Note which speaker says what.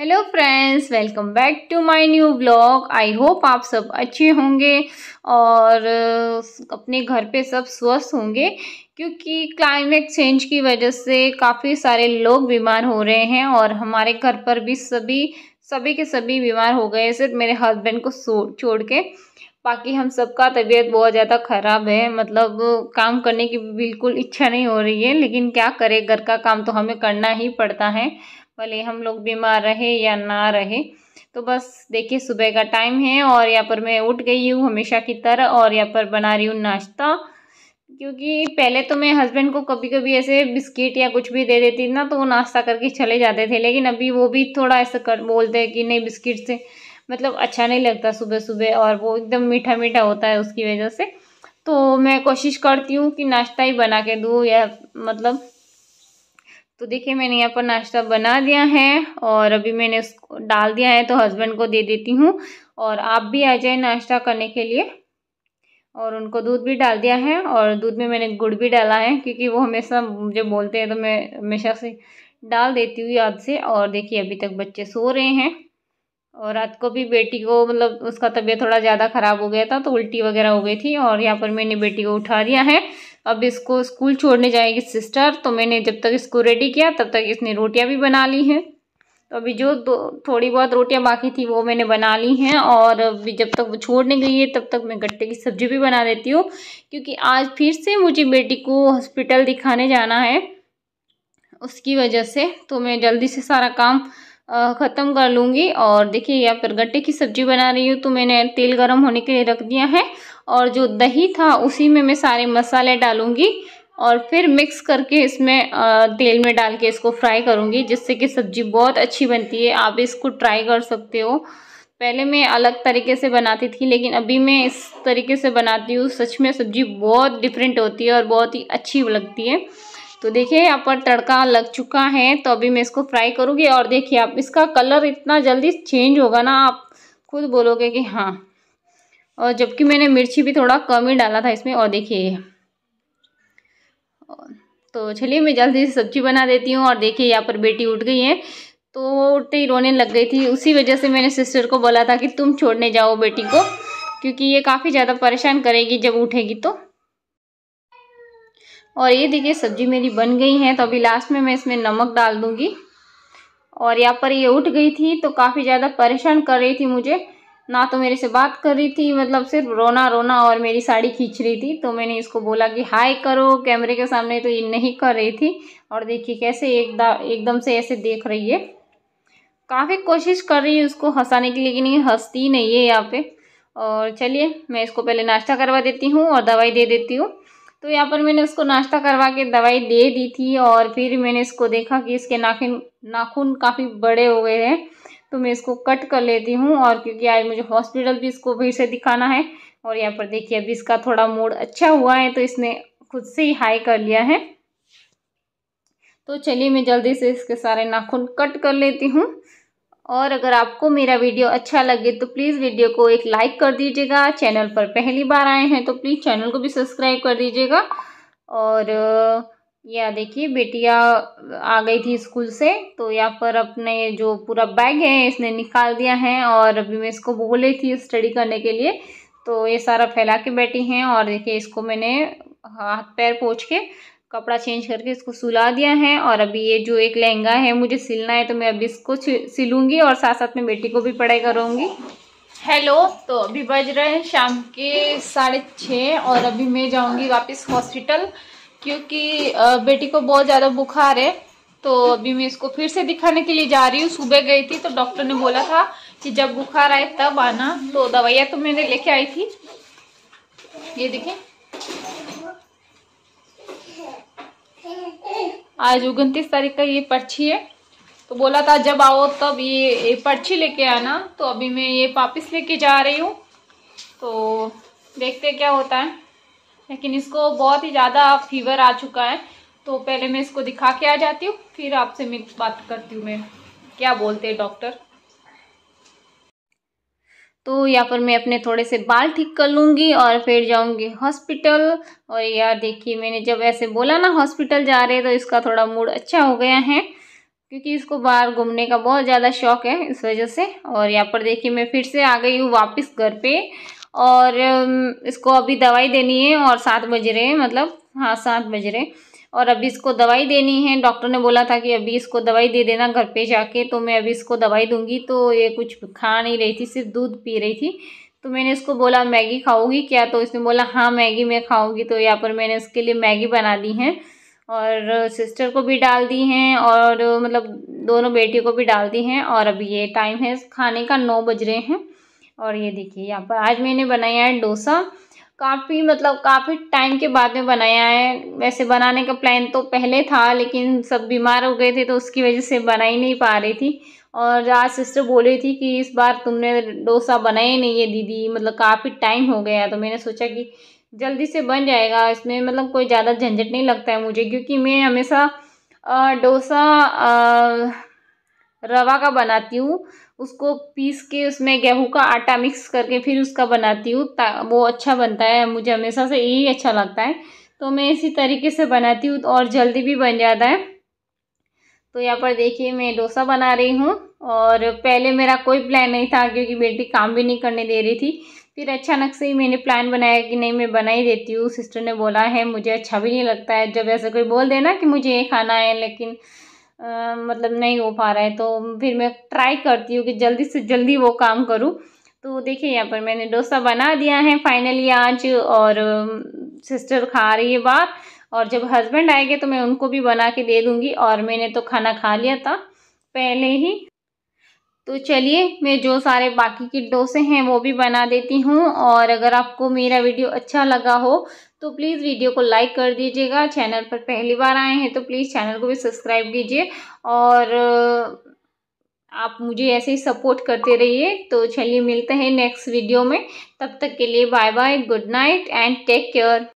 Speaker 1: hello friends welcome back to my new blog I hope आप सब अच्छे होंगे और अपने घर पे सब स्वस्थ होंगे क्योंकि क्लाइमेट चेंज की वजह से काफ़ी सारे लोग बीमार हो रहे हैं और हमारे घर पर भी सभी सभी के सभी बीमार हो गए सिर्फ मेरे हस्बैंड को छोड़ के बाकी हम सबका तबीयत बहुत ज़्यादा ख़राब है मतलब काम करने की बिल्कुल इच्छा नहीं हो रही है लेकिन क्या करें घर का काम तो हमें करना ही पड़ता है भले हम लोग बीमार रहे या ना रहे तो बस देखिए सुबह का टाइम है और यहाँ पर मैं उठ गई हूँ हमेशा की तरह और यहाँ पर बना रही हूँ नाश्ता क्योंकि पहले तो मैं हस्बैंड को कभी कभी ऐसे बिस्किट या कुछ भी दे देती ना तो वो नाश्ता करके चले जाते थे लेकिन अभी वो भी थोड़ा ऐसा कर बोलते हैं कि नहीं बिस्किट से मतलब अच्छा नहीं लगता सुबह सुबह और वो एकदम मीठा मीठा होता है उसकी वजह से तो मैं कोशिश करती हूँ कि नाश्ता ही बना के दूँ या मतलब तो देखिए मैंने यहाँ पर नाश्ता बना दिया है और अभी मैंने उसको डाल दिया है तो हस्बैंड को दे देती हूँ और आप भी आ जाए नाश्ता करने के लिए और उनको दूध भी डाल दिया है और दूध में मैंने गुड़ भी डाला है क्योंकि वो हमेशा मुझे बोलते हैं तो मैं हमेशा से डाल देती हूँ याद से और देखिए अभी तक बच्चे सो रहे हैं और रात को भी बेटी को मतलब उसका तबीयत थोड़ा ज़्यादा ख़राब हो गया था तो उल्टी वगैरह हो गई थी और यहाँ पर मैंने बेटी को उठा दिया है अब इसको स्कूल छोड़ने जाएगी सिस्टर तो मैंने जब तक इसको रेडी किया तब तक इसने रोटियाँ भी बना ली हैं तो अभी जो दो थोड़ी बहुत रोटियाँ बाकी थी वो मैंने बना ली हैं और अभी जब तक वो छोड़ने गई है तब तक मैं गट्टे की सब्ज़ी भी बना देती हूँ क्योंकि आज फिर से मुझे बेटी को हॉस्पिटल दिखाने जाना है उसकी वजह से तो मैं जल्दी से सारा काम ख़त्म कर लूँगी और देखिए यहाँ पर गट्टे की सब्ज़ी बना रही हूँ तो मैंने तेल गर्म होने के लिए रख दिया है और जो दही था उसी में मैं सारे मसाले डालूँगी और फिर मिक्स करके इसमें तेल में डाल के इसको फ्राई करूँगी जिससे कि सब्ज़ी बहुत अच्छी बनती है आप इसको ट्राई कर सकते हो पहले मैं अलग तरीके से बनाती थी लेकिन अभी मैं इस तरीके से बनाती हूँ सच में सब्ज़ी बहुत डिफरेंट होती है और बहुत ही अच्छी लगती है तो देखिए यहाँ पर तड़का लग चुका है तो अभी मैं इसको फ्राई करूँगी और देखिए आप इसका कलर इतना जल्दी चेंज होगा ना आप खुद बोलोगे कि हाँ और जबकि मैंने मिर्ची भी थोड़ा कम ही डाला था इसमें और देखिए तो चलिए मैं जल्दी से सब्जी बना देती हूँ और देखिए यहाँ पर बेटी उठ गई है तो उठते ही रोने लग गई थी उसी वजह से मैंने सिस्टर को बोला था कि तुम छोड़ने जाओ बेटी को क्योंकि ये काफ़ी ज़्यादा परेशान करेगी जब उठेगी तो और ये देखिए सब्जी मेरी बन गई है तो अभी लास्ट में मैं इसमें नमक डाल दूँगी और यहाँ पर ये उठ गई थी तो काफ़ी ज़्यादा परेशान कर रही थी मुझे ना तो मेरे से बात कर रही थी मतलब सिर्फ रोना रोना और मेरी साड़ी खींच रही थी तो मैंने इसको बोला कि हाय करो कैमरे के सामने तो ये नहीं कर रही थी और देखिए कैसे एकदम एकदम से ऐसे देख रही है काफ़ी कोशिश कर रही है उसको हंसाने की लेकिन ये हंसती नहीं है यहाँ पे और चलिए मैं इसको पहले नाश्ता करवा देती हूँ और दवाई दे देती हूँ तो यहाँ पर मैंने उसको नाश्ता करवा के दवाई दे दी थी और फिर मैंने इसको देखा कि इसके नाखिन नाखून काफ़ी बड़े हो गए हैं तो मैं इसको कट कर लेती हूँ और क्योंकि आज मुझे हॉस्पिटल भी इसको फिर से दिखाना है और यहाँ पर देखिए अभी इसका थोड़ा मूड अच्छा हुआ है तो इसने खुद से ही हाई कर लिया है तो चलिए मैं जल्दी से इसके सारे नाखून कट कर लेती हूँ और अगर आपको मेरा वीडियो अच्छा लगे तो प्लीज़ वीडियो को एक लाइक कर दीजिएगा चैनल पर पहली बार आए हैं तो प्लीज़ चैनल को भी सब्सक्राइब कर दीजिएगा और या देखिए बेटिया आ गई थी स्कूल से तो यहाँ पर अपने जो पूरा बैग है इसने निकाल दिया है और अभी मैं इसको बोले थी स्टडी करने के लिए तो ये सारा फैला के बैठी हैं और देखिए इसको मैंने हाथ पैर पोछ के कपड़ा चेंज करके इसको सुला दिया है और अभी ये जो एक लहंगा है मुझे सिलना है तो मैं अभी इसको सिलूंगी और साथ साथ में बेटी को भी पढ़ाई करूँगी हेलो तो अभी बज रहे हैं शाम के साढ़े छः और अभी मैं जाऊंगी वापस हॉस्पिटल क्योंकि बेटी को बहुत ज़्यादा बुखार है तो अभी मैं इसको फिर से दिखाने के लिए जा रही हूँ सुबह गई थी तो डॉक्टर ने बोला था कि जब बुखार आए तब आना तो दवाइयाँ तो मैंने लेके आई थी ये देखिए आज उनतीस तारीख का ये पर्ची है तो बोला था जब आओ तब ये पर्ची लेके आना तो अभी मैं ये वापिस लेके जा रही हूँ तो देखते क्या होता है लेकिन इसको बहुत ही ज़्यादा फीवर आ चुका है तो पहले मैं इसको दिखा के आ जाती हूँ फिर आपसे मैं बात करती हूँ मैं क्या बोलते हैं डॉक्टर तो यहाँ पर मैं अपने थोड़े से बाल ठीक कर लूँगी और फिर जाऊँगी हॉस्पिटल और यार देखिए मैंने जब ऐसे बोला ना हॉस्पिटल जा रहे तो इसका थोड़ा मूड अच्छा हो गया है क्योंकि इसको बाहर घूमने का बहुत ज़्यादा शौक है इस वजह से और यहाँ पर देखिए मैं फिर से आ गई हूँ वापस घर पे और इसको अभी दवाई देनी है और सात बज रहे हैं मतलब हाँ सात बज रहे हैं और अभी इसको दवाई देनी है डॉक्टर ने बोला था कि अभी इसको दवाई दे देना घर पे जाके तो मैं अभी इसको दवाई दूंगी तो ये कुछ खा नहीं रही थी सिर्फ दूध पी रही थी तो मैंने इसको बोला मैगी खाऊंगी क्या तो इसने बोला हाँ मैगी मैं खाऊंगी तो यहाँ पर मैंने उसके लिए मैगी बना दी है और सिस्टर को भी डाल दी हैं और मतलब दोनों बेटियों को भी डाल दी हैं और अभी ये टाइम है खाने का नौ बज रहे हैं और ये देखिए यहाँ पर आज मैंने बनाया है डोसा काफ़ी मतलब काफ़ी टाइम के बाद में बनाया है वैसे बनाने का प्लान तो पहले था लेकिन सब बीमार हो गए थे तो उसकी वजह से बना ही नहीं पा रही थी और आज सिस्टर बोल रही थी कि इस बार तुमने डोसा बनाया नहीं है दीदी मतलब काफ़ी टाइम हो गया तो मैंने सोचा कि जल्दी से बन जाएगा इसमें मतलब कोई ज़्यादा झंझट नहीं लगता है मुझे क्योंकि मैं हमेशा डोसा रवा का बनाती हूँ उसको पीस के उसमें गेहूं का आटा मिक्स करके फिर उसका बनाती हूँ वो अच्छा बनता है मुझे हमेशा से यही अच्छा लगता है तो मैं इसी तरीके से बनाती हूँ और जल्दी भी बन जाता है तो यहाँ पर देखिए मैं डोसा बना रही हूँ और पहले मेरा कोई प्लान नहीं था क्योंकि बेटी काम भी नहीं करने दे रही थी फिर अचानक से ही मैंने प्लान बनाया कि नहीं मैं बना ही देती हूँ सिस्टर ने बोला है मुझे अच्छा भी नहीं लगता है जब ऐसा कोई बोल देना कि मुझे ये खाना है लेकिन मतलब नहीं हो पा रहा है तो फिर मैं ट्राई करती हूँ कि जल्दी से जल्दी वो काम करूँ तो देखिए यहाँ पर मैंने डोसा बना दिया है फाइनली आज और सिस्टर खा रही है बात और जब हस्बैंड आएंगे तो मैं उनको भी बना के दे दूँगी और मैंने तो खाना खा लिया था पहले ही तो चलिए मैं जो सारे बाकी के डोसे हैं वो भी बना देती हूँ और अगर आपको मेरा वीडियो अच्छा लगा हो तो प्लीज़ वीडियो को लाइक कर दीजिएगा चैनल पर पहली बार आए हैं तो प्लीज़ चैनल को भी सब्सक्राइब कीजिए और आप मुझे ऐसे ही सपोर्ट करते रहिए तो चलिए मिलते हैं नेक्स्ट वीडियो में तब तक के लिए bye bye good night and take care